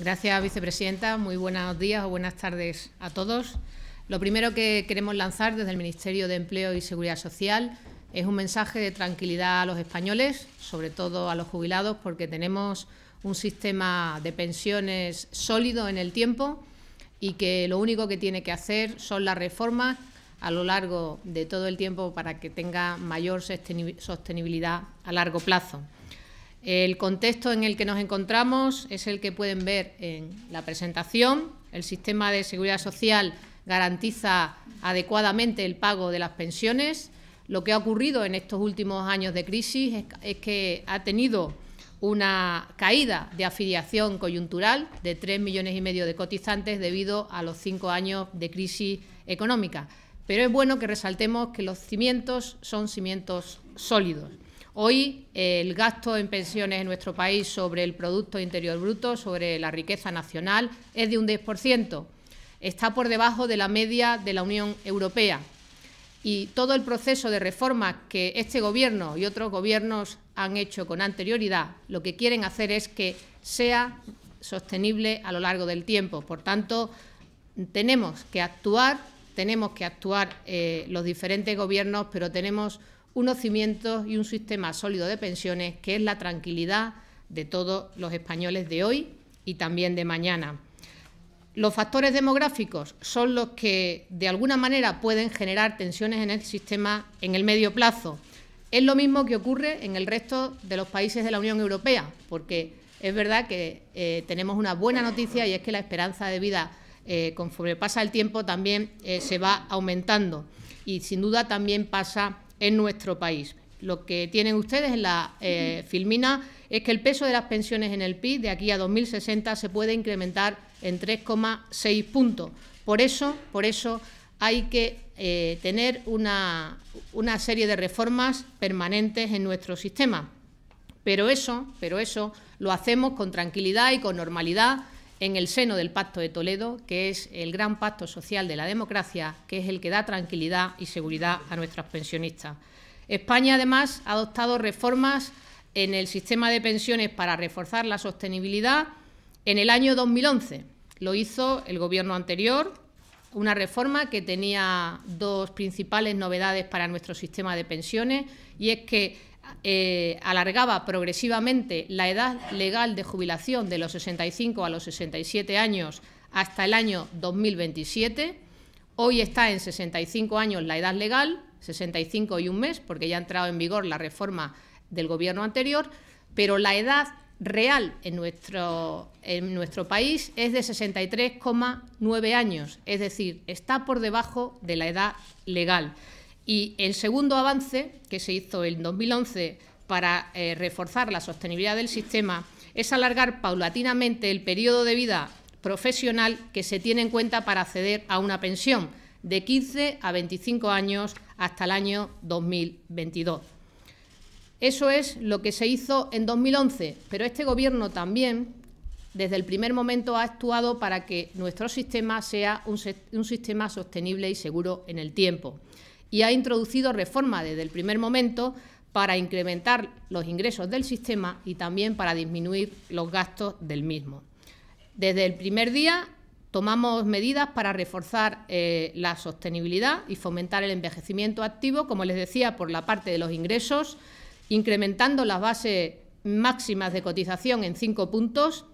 Gracias, vicepresidenta. Muy buenos días o buenas tardes a todos. Lo primero que queremos lanzar desde el Ministerio de Empleo y Seguridad Social es un mensaje de tranquilidad a los españoles, sobre todo a los jubilados, porque tenemos un sistema de pensiones sólido en el tiempo y que lo único que tiene que hacer son las reformas a lo largo de todo el tiempo para que tenga mayor sostenibilidad a largo plazo. El contexto en el que nos encontramos es el que pueden ver en la presentación. El sistema de seguridad social garantiza adecuadamente el pago de las pensiones. Lo que ha ocurrido en estos últimos años de crisis es, que ha tenido una caída de afiliación coyuntural de 3 millones y medio de cotizantes debido a los cinco años de crisis económica. Pero es bueno que resaltemos que los cimientos son cimientos sólidos. Hoy el gasto en pensiones en nuestro país sobre el Producto Interior Bruto, sobre la riqueza nacional, es de un 10%. Está por debajo de la media de la Unión Europea. Y todo el proceso de reformas que este Gobierno y otros gobiernos han hecho con anterioridad, lo que quieren hacer es que sea sostenible a lo largo del tiempo. Por tanto, tenemos que actuar, tenemos que actuar eh, los diferentes gobiernos, pero tenemos unos cimientos y un sistema sólido de pensiones que es la tranquilidad de todos los españoles de hoy y también de mañana. Los factores demográficos son los que de alguna manera pueden generar tensiones en el sistema en el medio plazo. Es lo mismo que ocurre en el resto de los países de la Unión Europea, porque es verdad que eh, tenemos una buena noticia y es que la esperanza de vida, eh, conforme pasa el tiempo, también eh, se va aumentando. Y sin duda también pasa en nuestro país. Lo que tienen ustedes en la eh, filmina es que el peso de las pensiones en el PIB de aquí a 2060 se puede incrementar en 3,6 puntos. Por eso, por eso hay que eh, tener una, una serie de reformas permanentes en nuestro sistema. Pero eso, pero eso lo hacemos con tranquilidad y con normalidad en el seno del Pacto de Toledo, que es el gran pacto social de la democracia, que es el que da tranquilidad y seguridad a nuestros pensionistas. España, además, ha adoptado reformas en el sistema de pensiones para reforzar la sostenibilidad en el año 2011. Lo hizo el gobierno anterior, una reforma que tenía dos principales novedades para nuestro sistema de pensiones, y es que eh, alargaba progresivamente la edad legal de jubilación de los 65 a los 67 años hasta el año 2027. Hoy está en 65 años la edad legal, 65 y un mes, porque ya ha entrado en vigor la reforma del gobierno anterior, pero la edad real en nuestro, en nuestro país es de 63,9 años, es decir, está por debajo de la edad legal. Y el segundo avance que se hizo en 2011 para eh, reforzar la sostenibilidad del sistema es alargar paulatinamente el periodo de vida profesional que se tiene en cuenta para acceder a una pensión de 15 a 25 años hasta el año 2022. Eso es lo que se hizo en 2011, pero este Gobierno también, desde el primer momento, ha actuado para que nuestro sistema sea un sistema sostenible y seguro en el tiempo y ha introducido reformas desde el primer momento para incrementar los ingresos del sistema y también para disminuir los gastos del mismo. Desde el primer día tomamos medidas para reforzar eh, la sostenibilidad y fomentar el envejecimiento activo, como les decía, por la parte de los ingresos, incrementando las bases máximas de cotización en cinco puntos,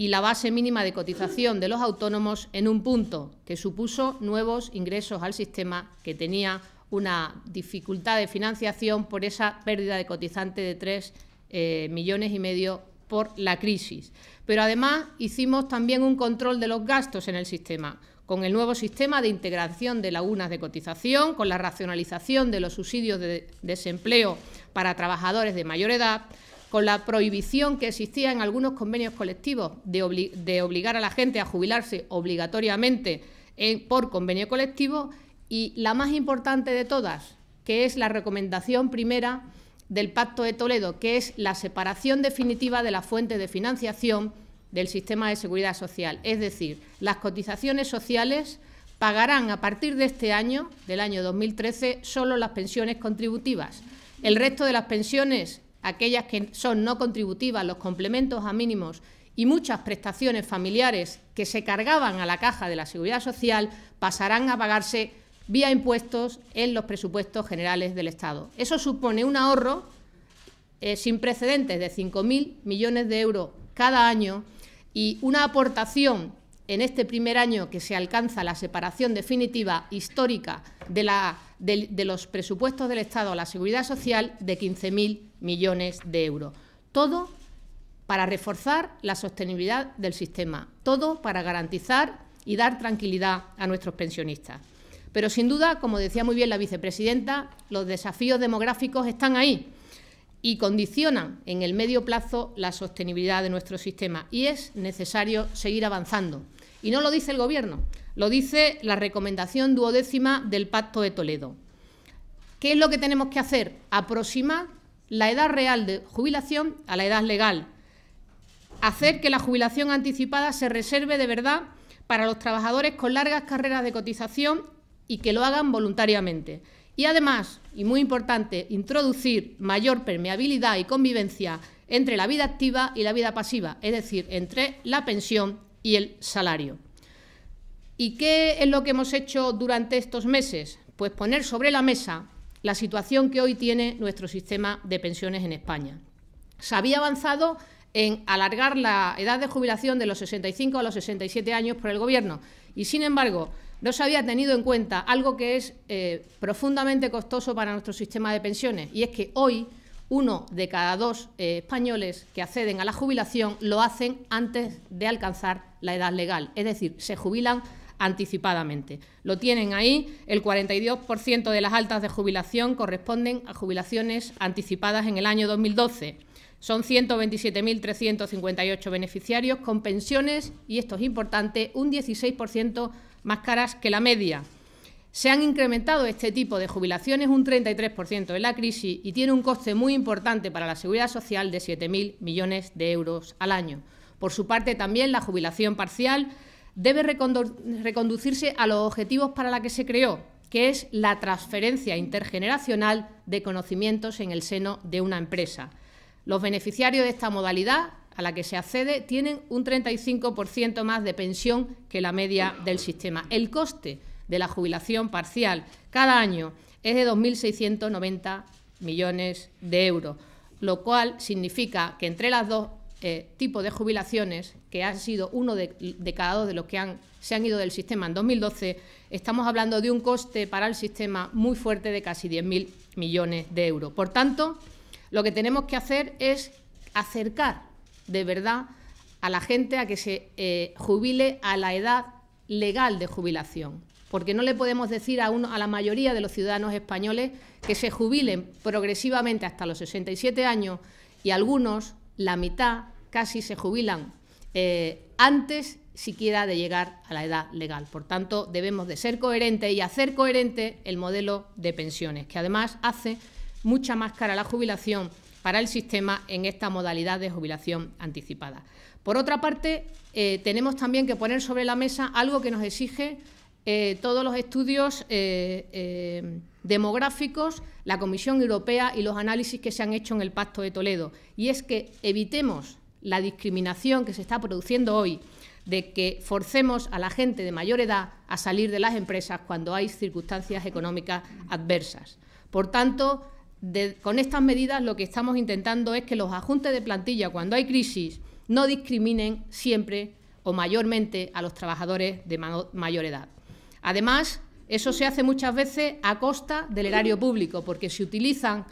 y la base mínima de cotización de los autónomos en un punto, que supuso nuevos ingresos al sistema que tenía una dificultad de financiación por esa pérdida de cotizante de 3 eh, millones y medio por la crisis. Pero además hicimos también un control de los gastos en el sistema, con el nuevo sistema de integración de lagunas de cotización, con la racionalización de los subsidios de desempleo para trabajadores de mayor edad, con la prohibición que existía en algunos convenios colectivos de, obligar a la gente a jubilarse obligatoriamente por convenio colectivo y la más importante de todas, que es la recomendación primera del Pacto de Toledo, que es la separación definitiva de la fuente de financiación del sistema de seguridad social. Es decir, las cotizaciones sociales pagarán a partir de este año, del año 2013, solo las pensiones contributivas. El resto de las pensiones aquellas que son no contributivas, los complementos a mínimos y muchas prestaciones familiares que se cargaban a la caja de la Seguridad Social pasarán a pagarse vía impuestos en los presupuestos generales del Estado. Eso supone un ahorro eh, sin precedentes de 5.000 millones de euros cada año y una aportación en este primer año que se alcanza la separación definitiva histórica de, de los presupuestos del Estado a la seguridad social de 15.000 millones de euros. Todo para reforzar la sostenibilidad del sistema, todo para garantizar y dar tranquilidad a nuestros pensionistas. Pero sin duda, como decía muy bien la vicepresidenta, los desafíos demográficos están ahí y condicionan en el medio plazo la sostenibilidad de nuestro sistema y es necesario seguir avanzando. Y no lo dice el Gobierno, lo dice la recomendación duodécima del Pacto de Toledo. ¿Qué es lo que tenemos que hacer? Aproximar la edad real de jubilación a la edad legal. Hacer que la jubilación anticipada se reserve de verdad para los trabajadores con largas carreras de cotización y que lo hagan voluntariamente. Y además, y muy importante, introducir mayor permeabilidad y convivencia entre la vida activa y la vida pasiva, es decir, entre la pensión y el salario. ¿Y qué es lo que hemos hecho durante estos meses? Pues poner sobre la mesa la situación que hoy tiene nuestro sistema de pensiones en España. Se había avanzado en alargar la edad de jubilación de los 65 a los 67 años por el Gobierno y, sin embargo, no se había tenido en cuenta algo que es eh, profundamente costoso para nuestro sistema de pensiones y es que hoy uno de cada dos eh, españoles que acceden a la jubilación lo hacen antes de alcanzar la edad legal, es decir, se jubilan anticipadamente. Lo tienen ahí, el 42% de las altas de jubilación corresponden a jubilaciones anticipadas en el año 2012. Son 127.358 beneficiarios con pensiones, y esto es importante, un 16% más caras que la media. Se han incrementado este tipo de jubilaciones un 33% en la crisis y tiene un coste muy importante para la seguridad social de 7.000 millones de euros al año. Por su parte, también la jubilación parcial debe reconducirse a los objetivos para los que se creó, que es la transferencia intergeneracional de conocimientos en el seno de una empresa. Los beneficiarios de esta modalidad a la que se accede tienen un 35% más de pensión que la media del sistema. El coste de la jubilación parcial cada año es de 2.690 millones de euros, lo cual significa que entre las dos eh, tipo de jubilaciones, que ha sido uno de, cada dos de los que se han ido del sistema en 2012, estamos hablando de un coste para el sistema muy fuerte de casi 10.000 millones de euros. Por tanto, lo que tenemos que hacer es acercar de verdad a la gente a que se eh, jubile a la edad legal de jubilación. Porque no le podemos decir a, a la mayoría de los ciudadanos españoles que se jubilen progresivamente hasta los 67 años y algunos la mitad casi se jubilan eh, antes siquiera de llegar a la edad legal. Por tanto, debemos de ser coherentes y hacer coherente el modelo de pensiones, que además hace mucha más cara la jubilación para el sistema en esta modalidad de jubilación anticipada. Por otra parte, eh, tenemos también que poner sobre la mesa algo que nos exige eh, todos los estudios demográficos, la Comisión Europea y los análisis que se han hecho en el Pacto de Toledo. Y es que evitemos la discriminación que se está produciendo hoy de que forcemos a la gente de mayor edad a salir de las empresas cuando hay circunstancias económicas adversas. Por tanto, con estas medidas lo que estamos intentando es que los ajuntes de plantilla, cuando hay crisis, no discriminen siempre o mayormente a los trabajadores de mayor edad. Además, eso se hace muchas veces a costa del erario público, porque se utilizan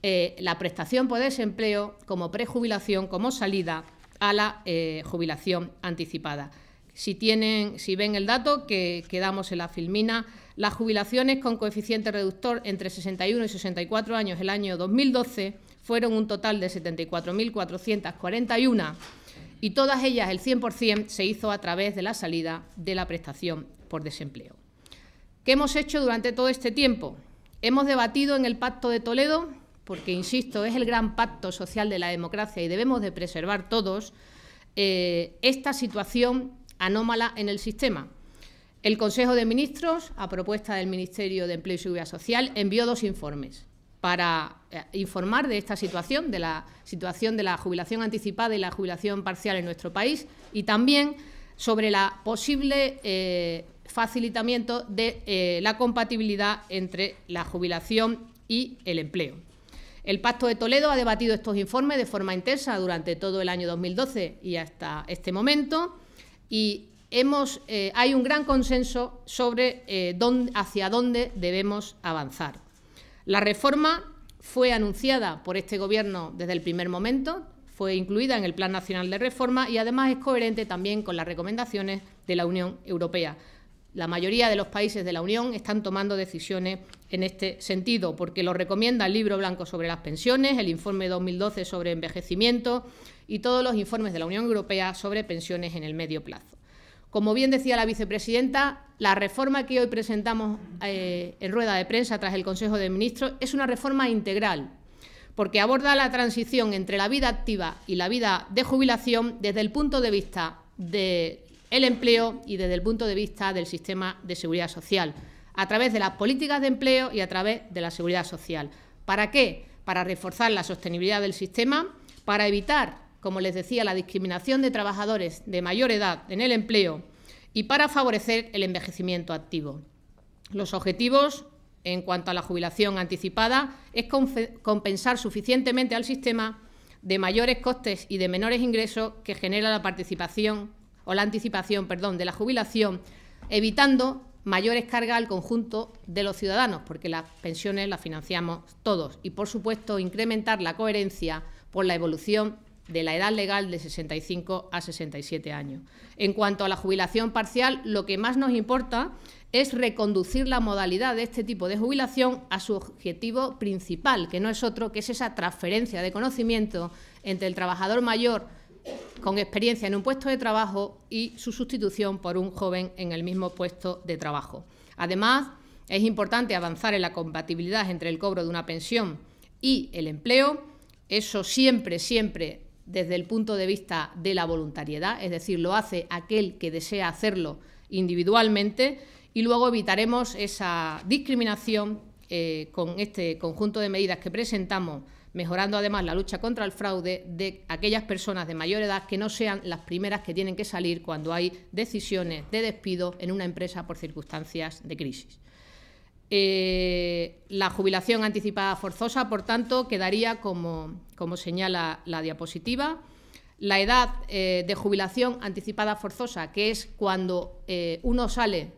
eh, la prestación por desempleo como prejubilación, como salida a la eh, jubilación anticipada. Si, tienen, si ven el dato que, que damos en la filmina, las jubilaciones con coeficiente reductor entre 61 y 64 años el año 2012 fueron un total de 74.441 y todas ellas, el 100%, se hizo a través de la salida de la prestación por desempleo. ¿Qué hemos hecho durante todo este tiempo? Hemos debatido en el Pacto de Toledo, porque, insisto, es el gran pacto social de la democracia y debemos de preservar todos eh, esta situación anómala en el sistema. El Consejo de Ministros, a propuesta del Ministerio de Empleo y Seguridad Social, envió dos informes para eh, informar de esta situación, de la situación de la jubilación anticipada y la jubilación parcial en nuestro país, y también sobre la posible eh, facilitamiento de eh, la compatibilidad entre la jubilación y el empleo. El Pacto de Toledo ha debatido estos informes de forma intensa durante todo el año 2012 y hasta este momento y eh, hay un gran consenso sobre eh, hacia dónde debemos avanzar. La reforma fue anunciada por este Gobierno desde el primer momento, fue incluida en el Plan Nacional de Reforma y además es coherente también con las recomendaciones de la Unión Europea, la mayoría de los países de la Unión están tomando decisiones en este sentido, porque lo recomienda el libro blanco sobre las pensiones, el informe 2012 sobre envejecimiento y todos los informes de la Unión Europea sobre pensiones en el medio plazo. Como bien decía la vicepresidenta, la reforma que hoy presentamos eh, en rueda de prensa tras el Consejo de Ministros es una reforma integral, porque aborda la transición entre la vida activa y la vida de jubilación desde el punto de vista de el empleo y desde el punto de vista del sistema de seguridad social, a través de las políticas de empleo y a través de la seguridad social. ¿Para qué? Para reforzar la sostenibilidad del sistema, para evitar, como les decía, la discriminación de trabajadores de mayor edad en el empleo y para favorecer el envejecimiento activo. Los objetivos en cuanto a la jubilación anticipada es compensar suficientemente al sistema de mayores costes y de menores ingresos que genera la participación o la anticipación, perdón, de la jubilación, evitando mayores cargas al conjunto de los ciudadanos, porque las pensiones las financiamos todos. Y, por supuesto, incrementar la coherencia por la evolución de la edad legal de 65 a 67 años. En cuanto a la jubilación parcial, lo que más nos importa es reconducir la modalidad de este tipo de jubilación a su objetivo principal, que no es otro que es esa transferencia de conocimiento entre el trabajador mayor con experiencia en un puesto de trabajo y su sustitución por un joven en el mismo puesto de trabajo. Además, es importante avanzar en la compatibilidad entre el cobro de una pensión y el empleo. Eso siempre, siempre desde el punto de vista de la voluntariedad, es decir, lo hace aquel que desea hacerlo individualmente y luego evitaremos esa discriminación eh, con este conjunto de medidas que presentamos mejorando además la lucha contra el fraude de aquellas personas de mayor edad que no sean las primeras que tienen que salir cuando hay decisiones de despido en una empresa por circunstancias de crisis. Eh, la jubilación anticipada forzosa, por tanto, quedaría como, señala la diapositiva. La edad eh, de jubilación anticipada forzosa, que es cuando eh, uno sale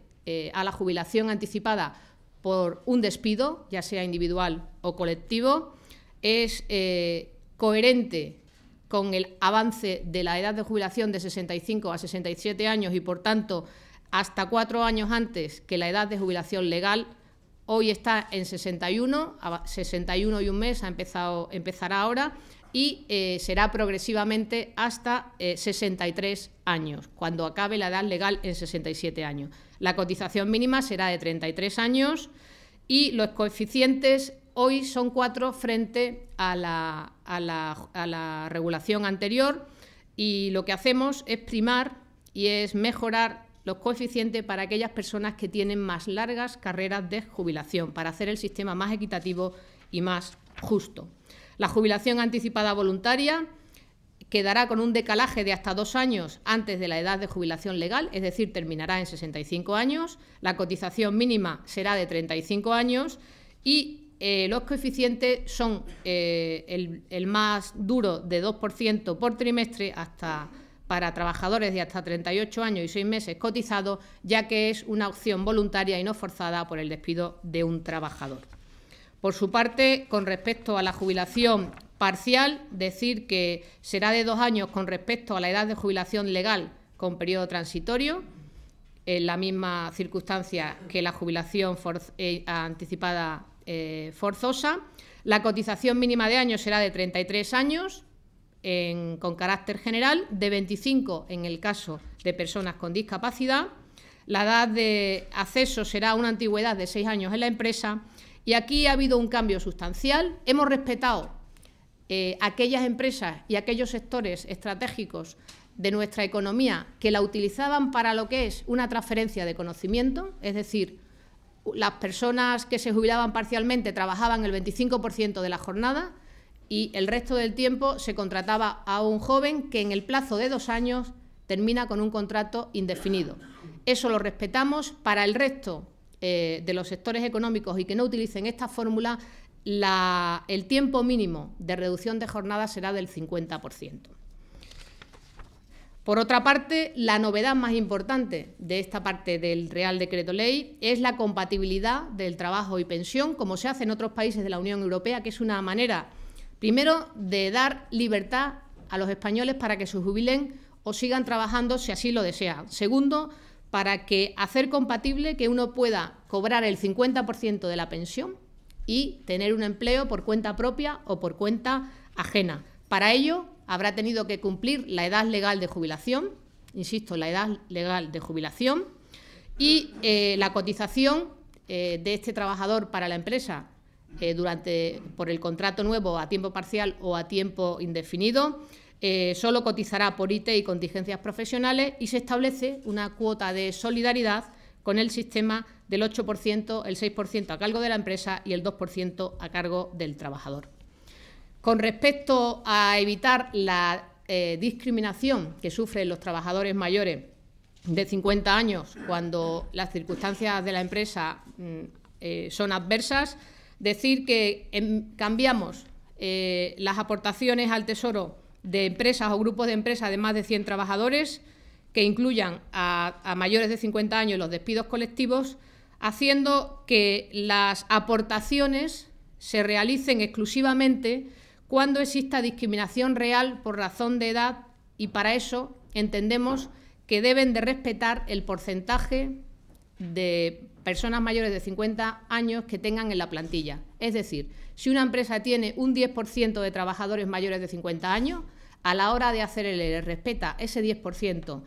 a la jubilación anticipada por un despido, ya sea individual o colectivo, es eh, coherente con el avance de la edad de jubilación de 65 a 67 años y, por tanto, hasta cuatro años antes que la edad de jubilación legal, hoy está en 61, 61 y un mes, ha empezado, empezará ahora, y eh, será progresivamente hasta 63 eh, años, cuando acabe la edad legal en 67 años. La cotización mínima será de 33 años y los coeficientes hoy son cuatro frente a la, regulación anterior y lo que hacemos es primar y es mejorar los coeficientes para aquellas personas que tienen más largas carreras de jubilación, para hacer el sistema más equitativo y más justo. La jubilación anticipada voluntaria quedará con un decalaje de hasta dos años antes de la edad de jubilación legal, es decir, terminará en 65 años, la cotización mínima será de 35 años y eh, los coeficientes son eh, el, más duro de 2% por trimestre hasta para trabajadores de hasta 38 años y 6 meses cotizados, ya que es una opción voluntaria y no forzada por el despido de un trabajador. Por su parte, con respecto a la jubilación parcial, decir que será de dos años con respecto a la edad de jubilación legal con periodo transitorio, en la misma circunstancia que la jubilación eh, anticipada eh, forzosa. La cotización mínima de años será de 33 años con carácter general, de 25 en el caso de personas con discapacidad. La edad de acceso será una antigüedad de 6 años en la empresa. Y aquí ha habido un cambio sustancial. Hemos respetado eh, aquellas empresas y aquellos sectores estratégicos de nuestra economía que la utilizaban para lo que es una transferencia de conocimiento, es decir, las personas que se jubilaban parcialmente trabajaban el 25% de la jornada y el resto del tiempo se contrataba a un joven que en el plazo de dos años termina con un contrato indefinido. Eso lo respetamos. Para el resto eh, de los sectores económicos y que no utilicen esta fórmula, el tiempo mínimo de reducción de jornada será del 50%. Por otra parte, la novedad más importante de esta parte del Real Decreto Ley es la compatibilidad del trabajo y pensión, como se hace en otros países de la Unión Europea, que es una manera, primero, de dar libertad a los españoles para que se jubilen o sigan trabajando si así lo desean. Segundo, para que hacer compatible que uno pueda cobrar el 50% de la pensión y tener un empleo por cuenta propia o por cuenta ajena. Para ello, habrá tenido que cumplir la edad legal de jubilación, insisto, la edad legal de jubilación, y eh, la cotización eh, de este trabajador para la empresa eh, durante, por el contrato nuevo a tiempo parcial o a tiempo indefinido. solo cotizará por IT y contingencias profesionales y se establece una cuota de solidaridad con el sistema del 8%, el 6% a cargo de la empresa y el 2% a cargo del trabajador. Con respecto a evitar la eh, discriminación que sufren los trabajadores mayores de 50 años cuando las circunstancias de la empresa mm, eh, son adversas, decir que cambiamos eh, las aportaciones al Tesoro de empresas o grupos de empresas de más de 100 trabajadores que incluyan a, a mayores de 50 años los despidos colectivos, haciendo que las aportaciones se realicen exclusivamente cuando exista discriminación real por razón de edad y para eso entendemos que deben de respetar el porcentaje de personas mayores de 50 años que tengan en la plantilla. Es decir, si una empresa tiene un 10% de trabajadores mayores de 50 años, a la hora de hacer el e e respeta ese 10%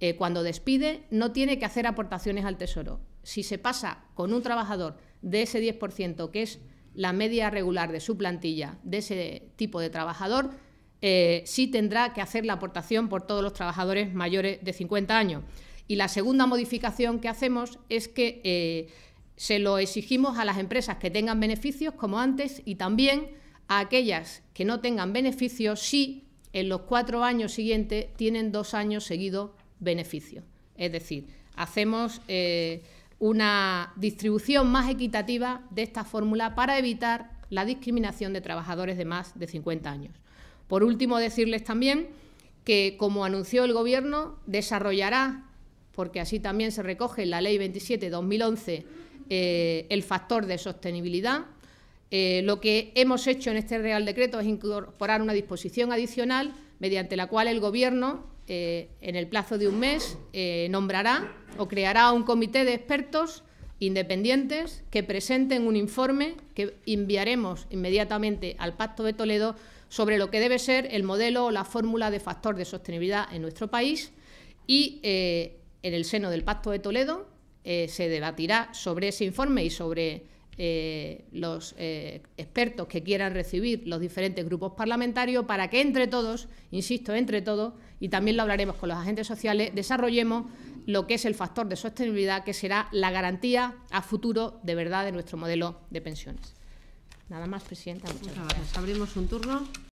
eh, cuando despide, no tiene que hacer aportaciones al Tesoro. Si se pasa con un trabajador de ese 10%, que es la media regular de su plantilla de ese tipo de trabajador, eh, sí tendrá que hacer la aportación por todos los trabajadores mayores de 50 años. Y la segunda modificación que hacemos es que eh, se lo exigimos a las empresas que tengan beneficios, como antes, y también a aquellas que no tengan beneficios si en los cuatro años siguientes tienen dos años seguidos beneficios. Es decir, hacemos... Eh, una distribución más equitativa de esta fórmula para evitar la discriminación de trabajadores de más de 50 años. Por último, decirles también que, como anunció el Gobierno, desarrollará, porque así también se recoge en la Ley 27-2011, eh, el factor de sostenibilidad. Eh, lo que hemos hecho en este Real Decreto es incorporar una disposición adicional mediante la cual el Gobierno eh, en el plazo de un mes, eh, nombrará o creará un comité de expertos independientes que presenten un informe que enviaremos inmediatamente al Pacto de Toledo sobre lo que debe ser el modelo o la fórmula de factor de sostenibilidad en nuestro país y eh, en el seno del Pacto de Toledo se debatirá sobre ese informe y sobre eh, los eh, expertos que quieran recibir los diferentes grupos parlamentarios para que entre todos, insisto, entre todos, y también lo hablaremos con los agentes sociales, desarrollemos lo que es el factor de sostenibilidad, que será la garantía a futuro de verdad de nuestro modelo de pensiones. Nada más, Presidenta. Muchas gracias. Abrimos un turno.